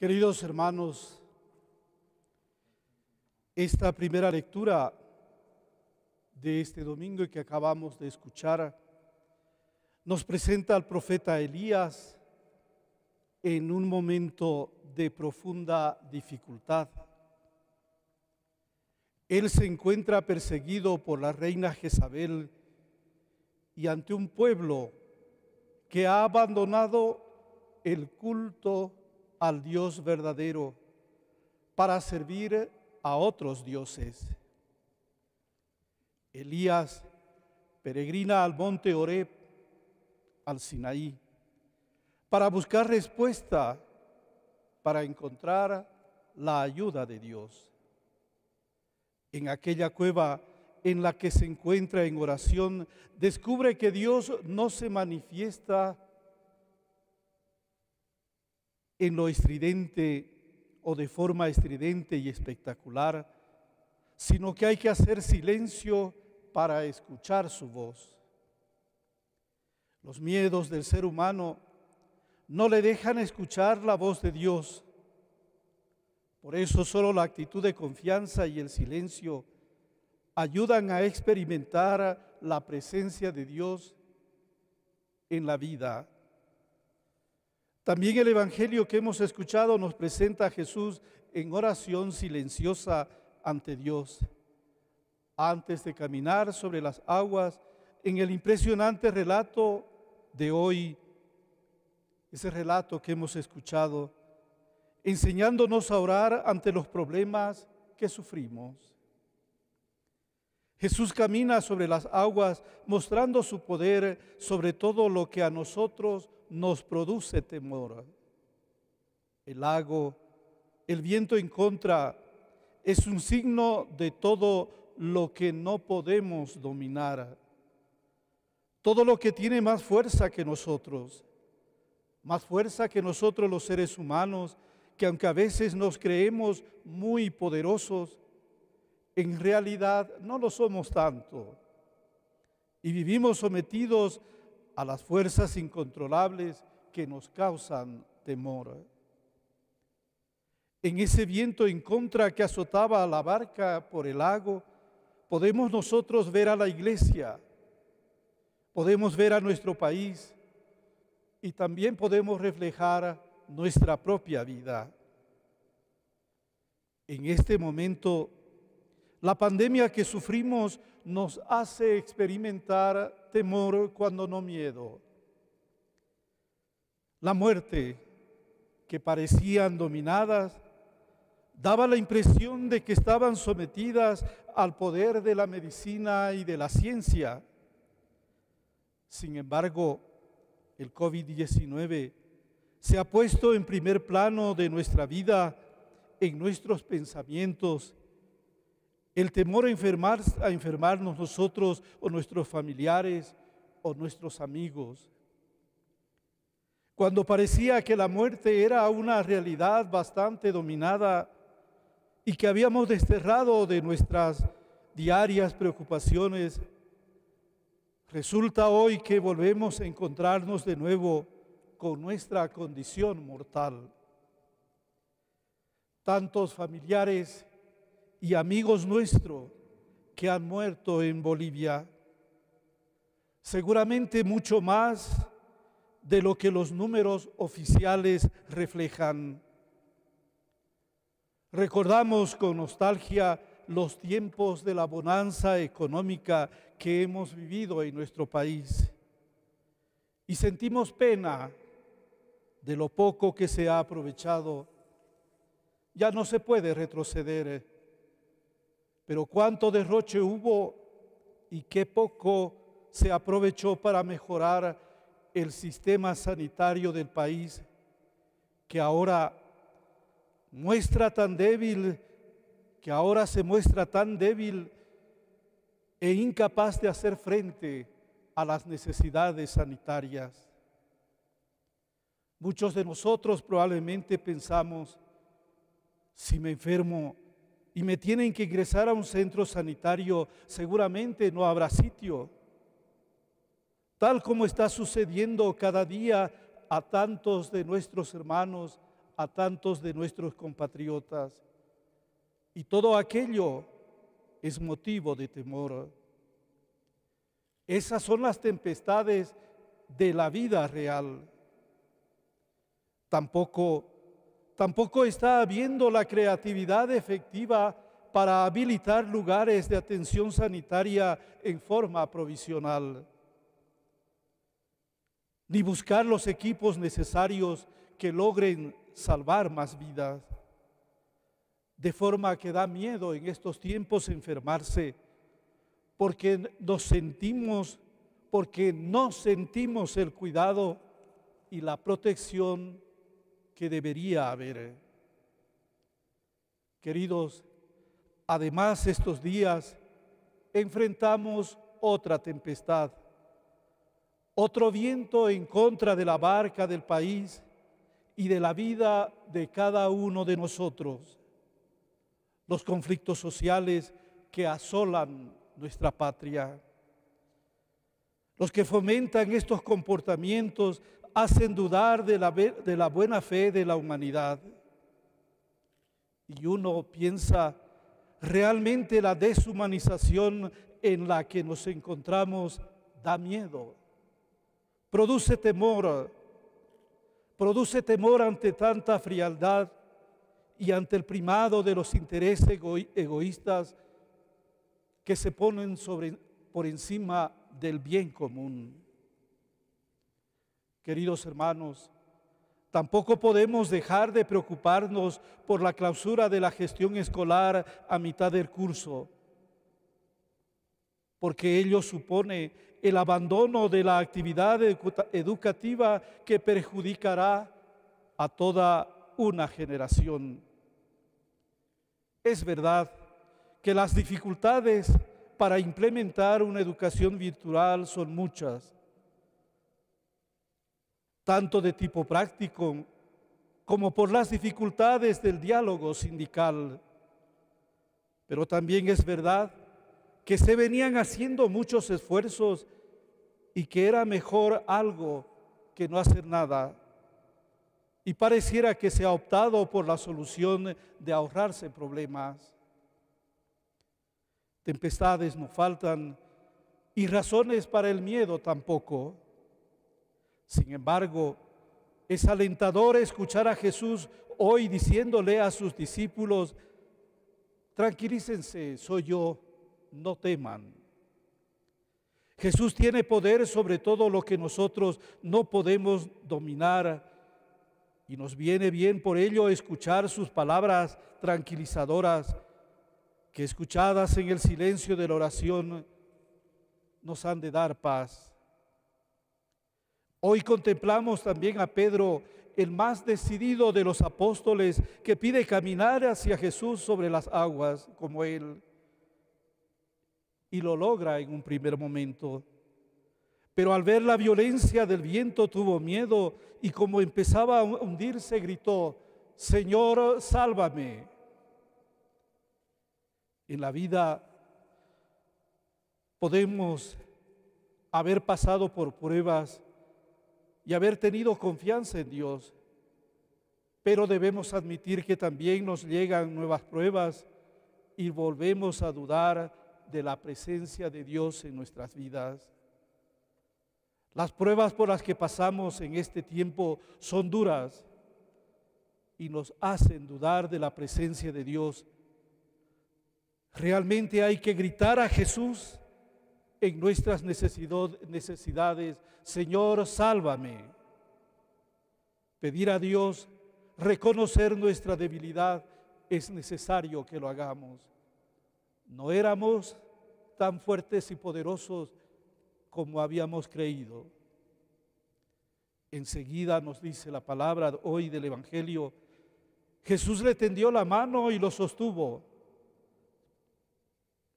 Queridos hermanos, esta primera lectura de este domingo y que acabamos de escuchar nos presenta al profeta Elías en un momento de profunda dificultad. Él se encuentra perseguido por la reina Jezabel y ante un pueblo que ha abandonado el culto al Dios verdadero para servir a otros dioses. Elías peregrina al monte Horeb, al Sinaí, para buscar respuesta, para encontrar la ayuda de Dios. En aquella cueva en la que se encuentra en oración, descubre que Dios no se manifiesta en lo estridente o de forma estridente y espectacular, sino que hay que hacer silencio para escuchar su voz. Los miedos del ser humano no le dejan escuchar la voz de Dios. Por eso solo la actitud de confianza y el silencio ayudan a experimentar la presencia de Dios en la vida. También el Evangelio que hemos escuchado nos presenta a Jesús en oración silenciosa ante Dios. Antes de caminar sobre las aguas, en el impresionante relato de hoy, ese relato que hemos escuchado, enseñándonos a orar ante los problemas que sufrimos. Jesús camina sobre las aguas mostrando su poder sobre todo lo que a nosotros nos produce temor. El lago, el viento en contra, es un signo de todo lo que no podemos dominar. Todo lo que tiene más fuerza que nosotros, más fuerza que nosotros los seres humanos, que aunque a veces nos creemos muy poderosos, en realidad no lo somos tanto. Y vivimos sometidos a las fuerzas incontrolables que nos causan temor. En ese viento en contra que azotaba la barca por el lago, podemos nosotros ver a la iglesia, podemos ver a nuestro país y también podemos reflejar nuestra propia vida. En este momento la pandemia que sufrimos nos hace experimentar temor cuando no miedo. La muerte, que parecían dominadas, daba la impresión de que estaban sometidas al poder de la medicina y de la ciencia. Sin embargo, el COVID-19 se ha puesto en primer plano de nuestra vida, en nuestros pensamientos el temor a, enfermar, a enfermarnos nosotros o nuestros familiares o nuestros amigos. Cuando parecía que la muerte era una realidad bastante dominada y que habíamos desterrado de nuestras diarias preocupaciones, resulta hoy que volvemos a encontrarnos de nuevo con nuestra condición mortal. Tantos familiares y amigos nuestros que han muerto en Bolivia. Seguramente mucho más de lo que los números oficiales reflejan. Recordamos con nostalgia los tiempos de la bonanza económica que hemos vivido en nuestro país y sentimos pena de lo poco que se ha aprovechado. Ya no se puede retroceder pero cuánto derroche hubo y qué poco se aprovechó para mejorar el sistema sanitario del país, que ahora muestra tan débil, que ahora se muestra tan débil e incapaz de hacer frente a las necesidades sanitarias. Muchos de nosotros probablemente pensamos, si me enfermo, y me tienen que ingresar a un centro sanitario, seguramente no habrá sitio. Tal como está sucediendo cada día a tantos de nuestros hermanos, a tantos de nuestros compatriotas. Y todo aquello es motivo de temor. Esas son las tempestades de la vida real. Tampoco Tampoco está habiendo la creatividad efectiva para habilitar lugares de atención sanitaria en forma provisional, ni buscar los equipos necesarios que logren salvar más vidas. De forma que da miedo en estos tiempos enfermarse, porque nos sentimos, porque no sentimos el cuidado y la protección que debería haber. Eh. Queridos, además estos días enfrentamos otra tempestad, otro viento en contra de la barca del país y de la vida de cada uno de nosotros. Los conflictos sociales que asolan nuestra patria. Los que fomentan estos comportamientos hacen dudar de la, de la buena fe de la humanidad. Y uno piensa, realmente la deshumanización en la que nos encontramos da miedo, produce temor, produce temor ante tanta frialdad y ante el primado de los intereses egoístas que se ponen sobre, por encima del bien común. Queridos hermanos, tampoco podemos dejar de preocuparnos por la clausura de la gestión escolar a mitad del curso, porque ello supone el abandono de la actividad educativa que perjudicará a toda una generación. Es verdad que las dificultades para implementar una educación virtual son muchas tanto de tipo práctico como por las dificultades del diálogo sindical. Pero también es verdad que se venían haciendo muchos esfuerzos y que era mejor algo que no hacer nada. Y pareciera que se ha optado por la solución de ahorrarse problemas. Tempestades no faltan y razones para el miedo tampoco. Sin embargo, es alentador escuchar a Jesús hoy diciéndole a sus discípulos, tranquilícense, soy yo, no teman. Jesús tiene poder sobre todo lo que nosotros no podemos dominar y nos viene bien por ello escuchar sus palabras tranquilizadoras que escuchadas en el silencio de la oración nos han de dar paz. Hoy contemplamos también a Pedro, el más decidido de los apóstoles, que pide caminar hacia Jesús sobre las aguas como él. Y lo logra en un primer momento. Pero al ver la violencia del viento tuvo miedo y como empezaba a hundirse gritó, Señor, sálvame. En la vida podemos haber pasado por pruebas y haber tenido confianza en Dios. Pero debemos admitir que también nos llegan nuevas pruebas y volvemos a dudar de la presencia de Dios en nuestras vidas. Las pruebas por las que pasamos en este tiempo son duras y nos hacen dudar de la presencia de Dios. Realmente hay que gritar a Jesús en nuestras necesidades. Señor, sálvame. Pedir a Dios, reconocer nuestra debilidad, es necesario que lo hagamos. No éramos tan fuertes y poderosos como habíamos creído. Enseguida nos dice la palabra hoy del Evangelio, Jesús le tendió la mano y lo sostuvo.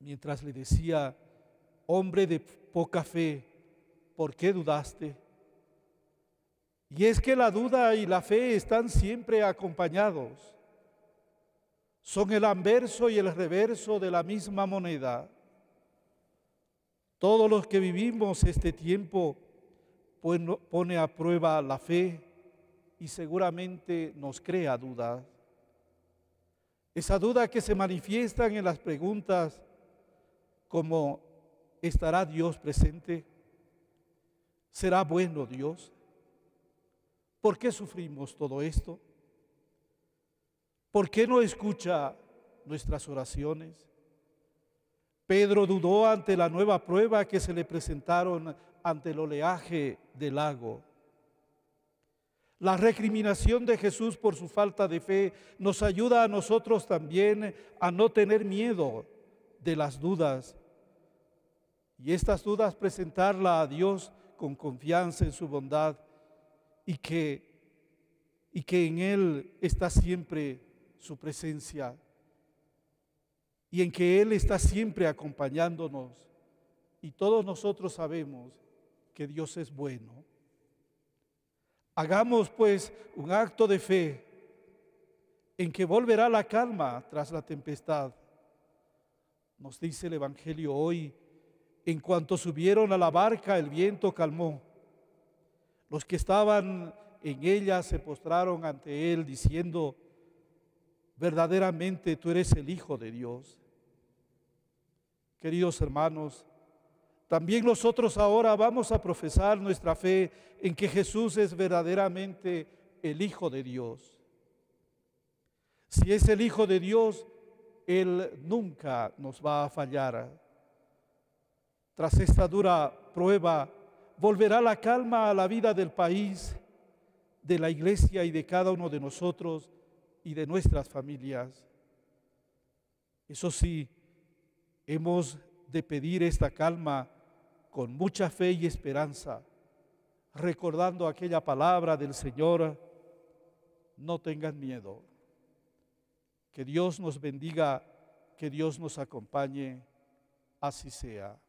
Mientras le decía, hombre de poca fe, ¿por qué dudaste? Y es que la duda y la fe están siempre acompañados. Son el anverso y el reverso de la misma moneda. Todos los que vivimos este tiempo pone a prueba la fe y seguramente nos crea dudas. Esa duda que se manifiesta en las preguntas como ¿Estará Dios presente? ¿Será bueno Dios? ¿Por qué sufrimos todo esto? ¿Por qué no escucha nuestras oraciones? Pedro dudó ante la nueva prueba que se le presentaron ante el oleaje del lago. La recriminación de Jesús por su falta de fe nos ayuda a nosotros también a no tener miedo de las dudas y estas dudas presentarla a Dios con confianza en su bondad y que, y que en Él está siempre su presencia y en que Él está siempre acompañándonos. Y todos nosotros sabemos que Dios es bueno. Hagamos pues un acto de fe en que volverá la calma tras la tempestad. Nos dice el Evangelio hoy en cuanto subieron a la barca, el viento calmó. Los que estaban en ella se postraron ante él diciendo, verdaderamente tú eres el Hijo de Dios. Queridos hermanos, también nosotros ahora vamos a profesar nuestra fe en que Jesús es verdaderamente el Hijo de Dios. Si es el Hijo de Dios, Él nunca nos va a fallar. Tras esta dura prueba, volverá la calma a la vida del país, de la iglesia y de cada uno de nosotros y de nuestras familias. Eso sí, hemos de pedir esta calma con mucha fe y esperanza, recordando aquella palabra del Señor, no tengan miedo. Que Dios nos bendiga, que Dios nos acompañe, así sea.